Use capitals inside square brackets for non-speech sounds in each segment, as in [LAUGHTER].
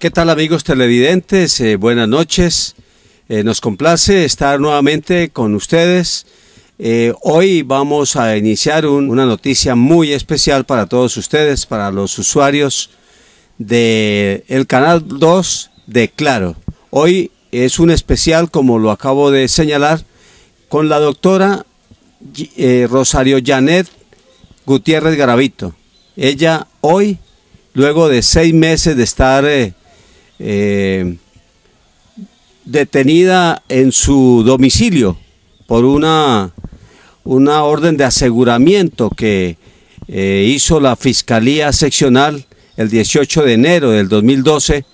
¿Qué tal amigos televidentes? Eh, buenas noches. Eh, nos complace estar nuevamente con ustedes. Eh, hoy vamos a iniciar una noticia muy especial para todos ustedes, para los usuarios del el canal 2 de Claro. Hoy es un especial, como lo acabo de señalar, con la doctora Rosario Janet Gutiérrez Garavito. Ella hoy, luego de seis meses de estar eh, detenida en su domicilio por una, una orden de aseguramiento que eh, hizo la Fiscalía Seccional el 18 de enero del 2012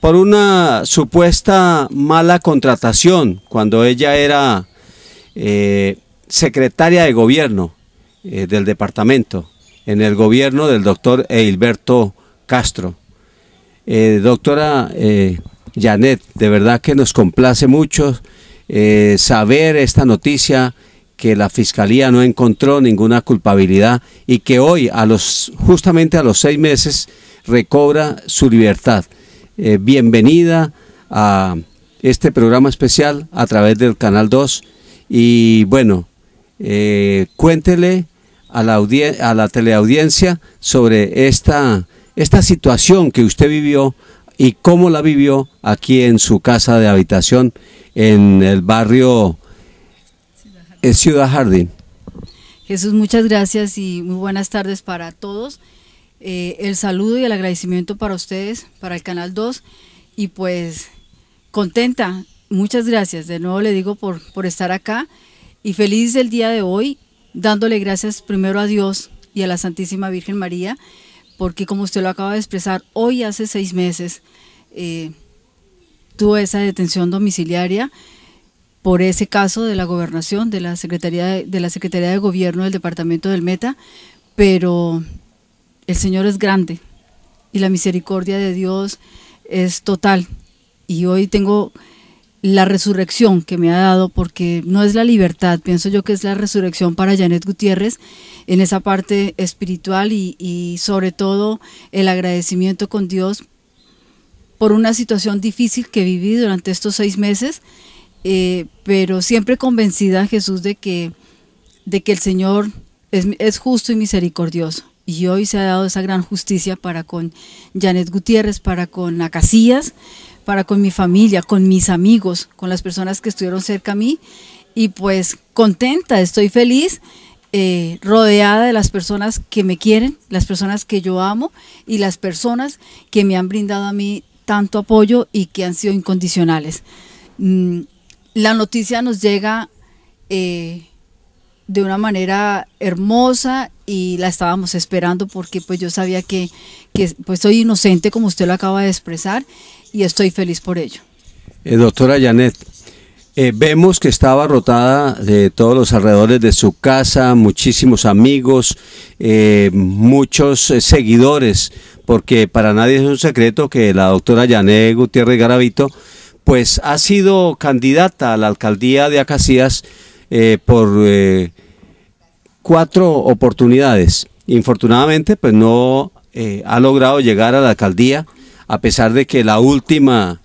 por una supuesta mala contratación cuando ella era eh, secretaria de gobierno del departamento en el gobierno del doctor Eilberto Castro. Eh, doctora eh, Janet, de verdad que nos complace mucho eh, saber esta noticia que la fiscalía no encontró ninguna culpabilidad y que hoy, a los justamente a los seis meses, recobra su libertad. bienvenida a este programa especial a través del Canal 2 y bueno, cuéntele a la, a la teleaudiencia sobre esta esta situación que usted vivió y cómo la vivió aquí en su casa de habitación en el barrio Ciudad Jardín. Jesús, muchas gracias y muy buenas tardes para todos. Eh, el saludo y el agradecimiento para ustedes, para el Canal 2 y pues contenta, muchas gracias, de nuevo le digo por, por estar acá y feliz el día de hoy, dándole gracias primero a Dios y a la Santísima Virgen María porque como usted lo acaba de expresar, hoy hace seis meses eh, tuvo esa detención domiciliaria por ese caso de la gobernación, de la Secretaría de, la Secretaría de Gobierno del Departamento del Meta, pero el Señor es grande y la misericordia de Dios es total. Y hoy tengo la resurrección que me ha dado, porque no es la libertad, pienso yo que es la resurrección para Janet Gutiérrez en esa parte espiritual y, sobre todo el agradecimiento con Dios por una situación difícil que viví durante estos seis meses, eh, pero siempre convencida, Jesús, de que, de que el Señor es, es justo y misericordioso y hoy se ha dado esa gran justicia para con Janet Gutiérrez, para con Acasías para con mi familia, con mis amigos, con las personas que estuvieron cerca a mí. Y pues contenta, estoy feliz, eh, rodeada de las personas que me quieren, las personas que yo amo y las personas que me han brindado a mí tanto apoyo y que han sido incondicionales. Mm, la noticia nos llega eh, de una manera hermosa y la estábamos esperando porque pues yo sabía que, que pues soy inocente como usted lo acaba de expresar y estoy feliz por ello. Eh, doctora Janet, eh, vemos que estaba rotada de todos los alrededores de su casa, muchísimos amigos, eh, muchos seguidores, porque para nadie es un secreto que la doctora Janet Gutiérrez Garavito, pues ha sido candidata a la alcaldía de Acacias por cuatro oportunidades. Infortunadamente, pues no ha logrado llegar a la alcaldía a pesar de que la última,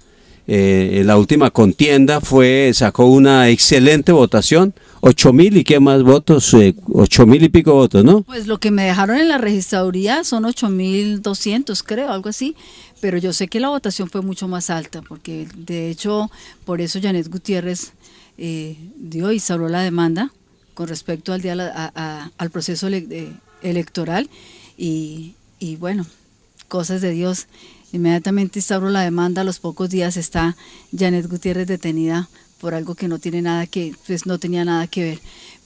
eh, la última contienda fue, sacó una excelente votación, ocho mil y qué más votos, 8000 eh, mil y pico votos, ¿no? Pues lo que me dejaron en la registraduría son ocho mil doscientos, creo, algo así, pero yo sé que la votación fue mucho más alta, porque de hecho, por eso Janet Gutiérrez eh, dio y salió la demanda con respecto al, día, al proceso electoral y, y bueno, cosas de Dios. Inmediatamente instauro la demanda, a los pocos días está Janet Gutiérrez detenida por algo que no tiene nada que, pues no tenía nada que ver.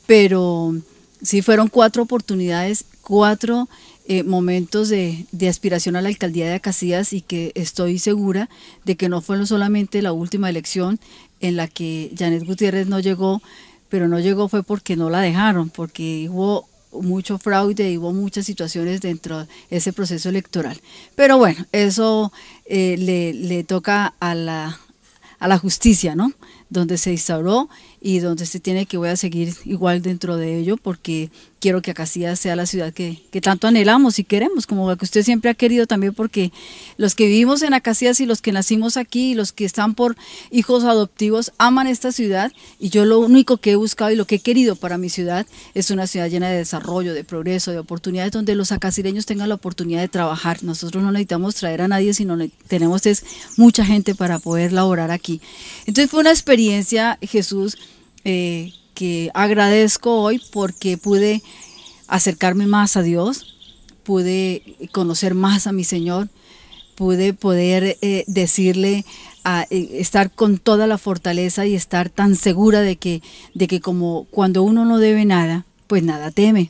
Pero sí fueron cuatro oportunidades, cuatro eh, momentos de, aspiración a la alcaldía de Acacias y que estoy segura de que no fue solamente la última elección en la que Janet Gutiérrez no llegó, pero no llegó fue porque no la dejaron, porque hubo mucho fraude y hubo muchas situaciones dentro de ese proceso electoral. Pero bueno, eso eh, le, le, toca a la, a la justicia, ¿no? Donde se instauró y donde se tiene que voy a seguir igual dentro de ello porque quiero que Acacias sea la ciudad que, tanto anhelamos y queremos, como la que usted siempre ha querido también porque los que vivimos en Acacias y los que nacimos aquí y los que están por hijos adoptivos aman esta ciudad y yo lo único que he buscado y lo que he querido para mi ciudad es una ciudad llena de desarrollo, de progreso, de oportunidades donde los acacireños tengan la oportunidad de trabajar. Nosotros no necesitamos traer a nadie, sino tenemos es mucha gente para poder laborar aquí. Entonces fue una experiencia, Jesús, eh, que agradezco hoy porque pude acercarme más a Dios, pude conocer más a mi Señor, pude poder eh, decirle, a, eh, estar con toda la fortaleza y estar tan segura de que, de que como cuando uno no debe nada, pues nada teme.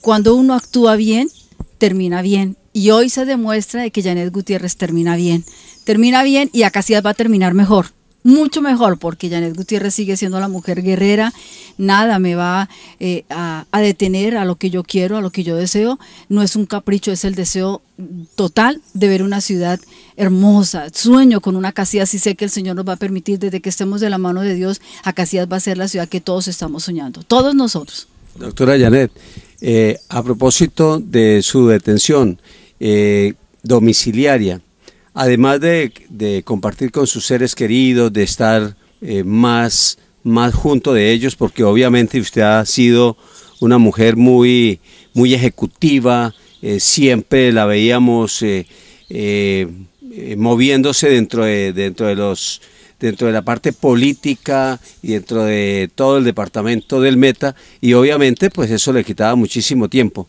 Cuando uno actúa bien, termina bien. Y hoy se demuestra de que Janet Gutiérrez termina bien. Termina bien y a va a terminar mejor mucho mejor porque Janet Gutiérrez sigue siendo la mujer guerrera, nada me va eh, a, detener a lo que yo quiero, a lo que yo deseo, no es un capricho, es el deseo total de ver una ciudad hermosa, sueño con una casilla, y sé que el Señor nos va a permitir desde que estemos de la mano de Dios, a Casillas va a ser la ciudad que todos estamos soñando, todos nosotros. Doctora Janet, eh, a propósito de su detención eh, domiciliaria, además de, de compartir con sus seres queridos, de estar eh, más, más junto de ellos, porque obviamente usted ha sido una mujer muy, muy ejecutiva, eh, siempre la veíamos eh, moviéndose dentro de, dentro de los dentro de la parte política y dentro de todo el departamento del Meta y obviamente pues eso le quitaba muchísimo tiempo.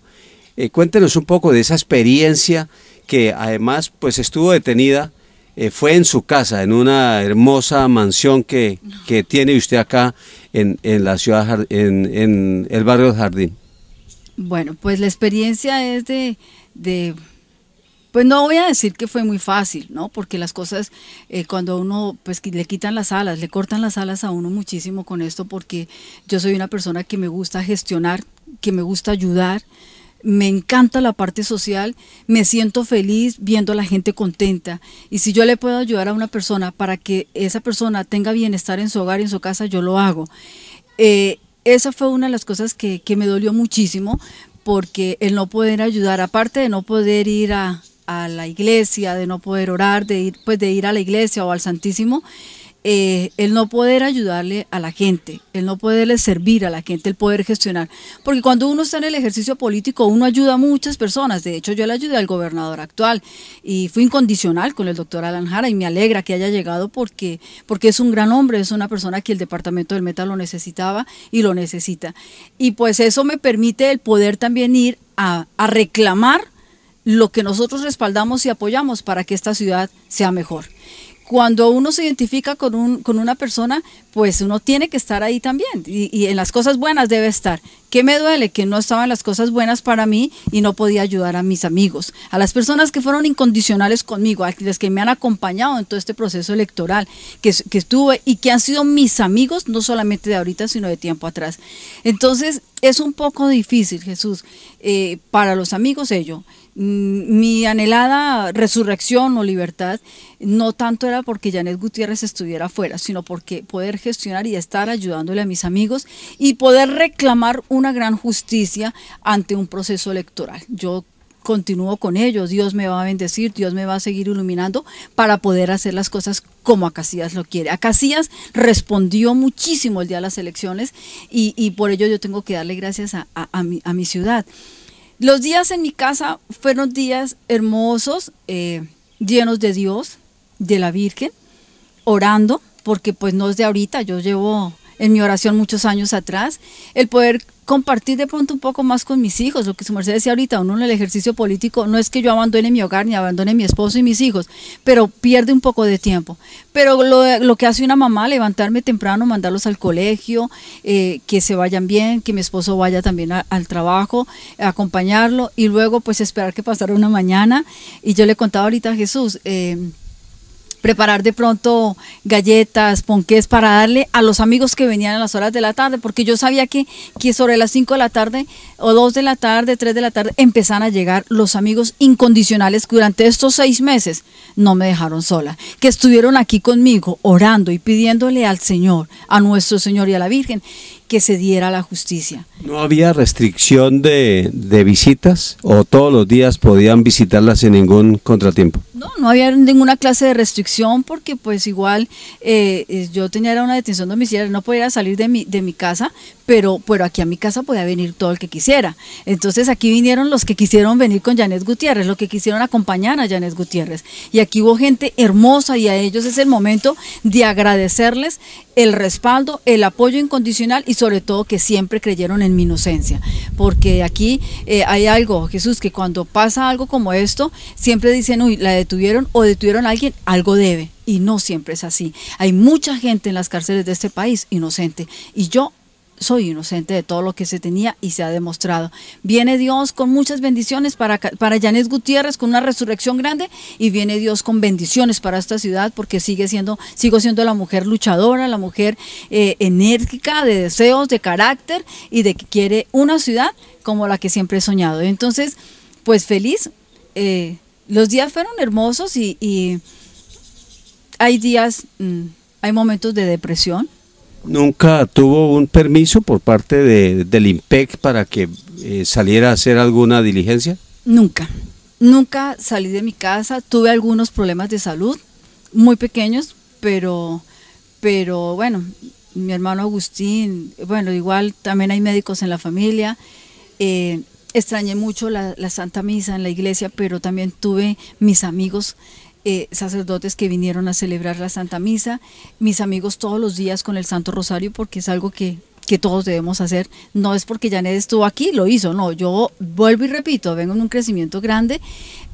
cuéntenos un poco de esa experiencia que además pues estuvo detenida, eh, fue en su casa, en una hermosa mansión que, tiene usted acá en, la ciudad, en, el barrio Jardín. Bueno, pues la experiencia es de, pues no voy a decir que fue muy fácil, ¿no? Porque las cosas, eh, cuando uno, pues le quitan las alas, le cortan las alas a uno muchísimo con esto, porque yo soy una persona que me gusta gestionar, que me gusta ayudar, me encanta la parte social, me siento feliz viendo a la gente contenta. Y si yo le puedo ayudar a una persona para que esa persona tenga bienestar en su hogar y en su casa, yo lo hago. Eh, esa fue una de las cosas que, me dolió muchísimo, porque el no poder ayudar, aparte de no poder ir a, la iglesia, de no poder orar, de ir, pues de ir a la iglesia o al Santísimo, eh, el no poder ayudarle a la gente, el no poderle servir a la gente, el poder gestionar. Porque cuando uno está en el ejercicio político, uno ayuda a muchas personas. De hecho, yo le ayudé al gobernador actual y fui incondicional con el doctor Alan Jara y me alegra que haya llegado porque, porque es un gran hombre, es una persona que el departamento del Meta lo necesitaba y lo necesita. Y pues eso me permite el poder también ir a reclamar lo que nosotros respaldamos y apoyamos para que esta ciudad sea mejor cuando uno se identifica con, un, con una persona, pues uno tiene que estar ahí también y, en las cosas buenas debe estar. ¿Qué me duele? Que no estaban las cosas buenas para mí y no podía ayudar a mis amigos, a las personas que fueron incondicionales conmigo, a las que me han acompañado en todo este proceso electoral que, estuve y que han sido mis amigos, no solamente de ahorita, sino de tiempo atrás. Entonces, es un poco difícil, Jesús, eh, para los amigos ellos. Mm, mi anhelada resurrección o libertad no tanto era porque Janet Gutiérrez estuviera afuera, sino porque poder gestionar y estar ayudándole a mis amigos y poder reclamar una gran justicia ante un proceso electoral. Yo continúo con ellos, Dios me va a bendecir, Dios me va a seguir iluminando para poder hacer las cosas como Acasías lo quiere. Acasías respondió muchísimo el día de las elecciones y, por ello yo tengo que darle gracias mi, a mi ciudad. Los días en mi casa fueron días hermosos, eh, llenos de Dios, de la Virgen, orando, porque pues no es de ahorita, yo llevo en mi oración muchos años atrás, el poder compartir de pronto un poco más con mis hijos, lo que su merced decía ahorita, uno en el ejercicio político, no es que yo abandone mi hogar ni abandone mi esposo y mis hijos, pero pierde un poco de tiempo. Pero lo, que hace una mamá, levantarme temprano, mandarlos al colegio, eh, que se vayan bien, que mi esposo vaya también al trabajo, acompañarlo y luego pues esperar que pasara una mañana. Y yo le contaba ahorita a Jesús, eh, preparar de pronto galletas, ponques para darle a los amigos que venían a las horas de la tarde, porque yo sabía que, que sobre las 5 de la tarde o 2 de la tarde, 3 de la tarde, empezaban a llegar los amigos incondicionales que durante estos seis meses no me dejaron sola, que estuvieron aquí conmigo orando y pidiéndole al Señor, a nuestro Señor y a la Virgen, que se diera la justicia. ¿No había restricción de, visitas o todos los días podían visitarlas en ningún contratiempo? No, no había ninguna clase de restricción porque pues igual eh, yo tenía una detención domiciliaria, no podía salir de mi, de mi casa, pero, pero aquí a mi casa podía venir todo el que quisiera. Entonces aquí vinieron los que quisieron venir con Janet Gutiérrez, los que quisieron acompañar a Janet Gutiérrez. Y aquí hubo gente hermosa y a ellos es el momento de agradecerles el respaldo, el apoyo incondicional y sobre todo que siempre creyeron en mi inocencia, porque aquí eh, hay algo, Jesús, que cuando pasa algo como esto, siempre dicen, uy, la detuvieron o detuvieron a alguien, algo debe. Y no siempre es así. Hay mucha gente en las cárceles de este país inocente. Y yo soy inocente de todo lo que se tenía y se ha demostrado. Viene Dios con muchas bendiciones para, para Gutiérrez, con una resurrección grande, y viene Dios con bendiciones para esta ciudad, porque sigue siendo, sigo siendo la mujer luchadora, la mujer eh, enérgica, de deseos, de carácter, y de que quiere una ciudad como la que siempre he soñado. Entonces, pues feliz. Eh, los días fueron hermosos y, y hay días, mm, hay momentos de depresión, nunca tuvo un permiso por parte de, del IMPEC para que eh, saliera a hacer alguna diligencia? Nunca, nunca salí de mi casa, tuve algunos problemas de salud, muy pequeños, pero, pero bueno, mi hermano Agustín, bueno, igual también hay médicos en la familia. Eh, extrañé mucho la, la, Santa Misa en la iglesia, pero también tuve mis amigos eh, sacerdotes que vinieron a celebrar la Santa Misa, mis amigos todos los días con el Santo Rosario, porque es algo que, que todos debemos hacer. No es porque Janet estuvo aquí, lo hizo, no, yo vuelvo y repito, vengo en un crecimiento grande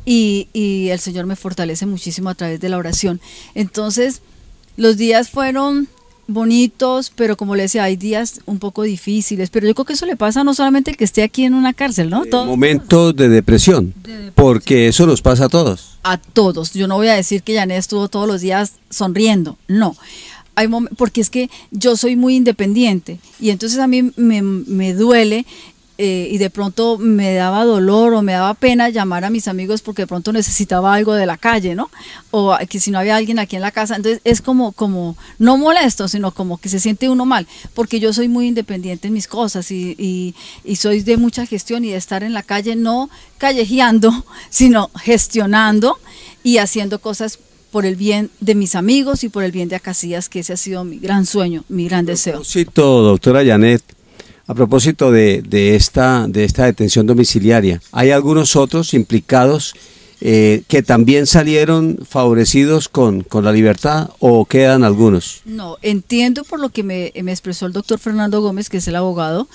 y, y el Señor me fortalece muchísimo a través de la oración. Entonces, los días fueron bonitos, pero como le decía, hay días un poco difíciles, pero yo creo que eso le pasa no solamente que esté aquí en una cárcel, ¿no? Eh, momentos de depresión, porque eso los pasa a todos. A todos, yo no voy a decir que Janet estuvo todos los días sonriendo, no. Hay porque es que yo soy muy independiente y entonces a mí me, me duele eh, y de pronto me daba dolor o me daba pena llamar a mis amigos porque de pronto necesitaba algo de la calle, ¿no? O que si no había alguien aquí en la casa. Entonces es como, como no molesto, sino como que se siente uno mal, porque yo soy muy independiente en mis cosas y, y, soy de mucha gestión y de estar en la calle no callejeando, [LAUGHS] sino gestionando y haciendo cosas por el bien de mis amigos y por el bien de Acasías, que ese ha sido mi gran sueño, mi gran deseo. todo, doctora Janet, a propósito de, esta, de esta detención domiciliaria, hay algunos otros implicados eh, que también salieron favorecidos con, la libertad o quedan algunos? No, entiendo por lo que me, me expresó el doctor Fernando Gómez, que es el abogado,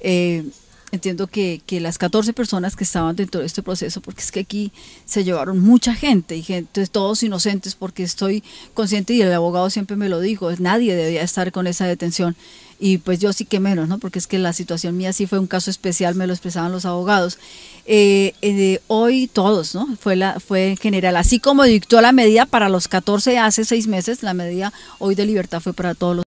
eh, entiendo que, que, las 14 personas que estaban dentro de este proceso, porque es que aquí se llevaron mucha gente y gente, todos inocentes, porque estoy consciente y el abogado siempre me lo dijo, nadie debía estar con esa detención. Y pues yo sí que menos, ¿no? Porque es que la situación mía sí fue un caso especial, me lo expresaban los abogados. Eh, eh hoy todos, ¿no? Fue, la, fue en general, así como dictó la medida para los 14 hace seis meses, la medida hoy de libertad fue para todos los...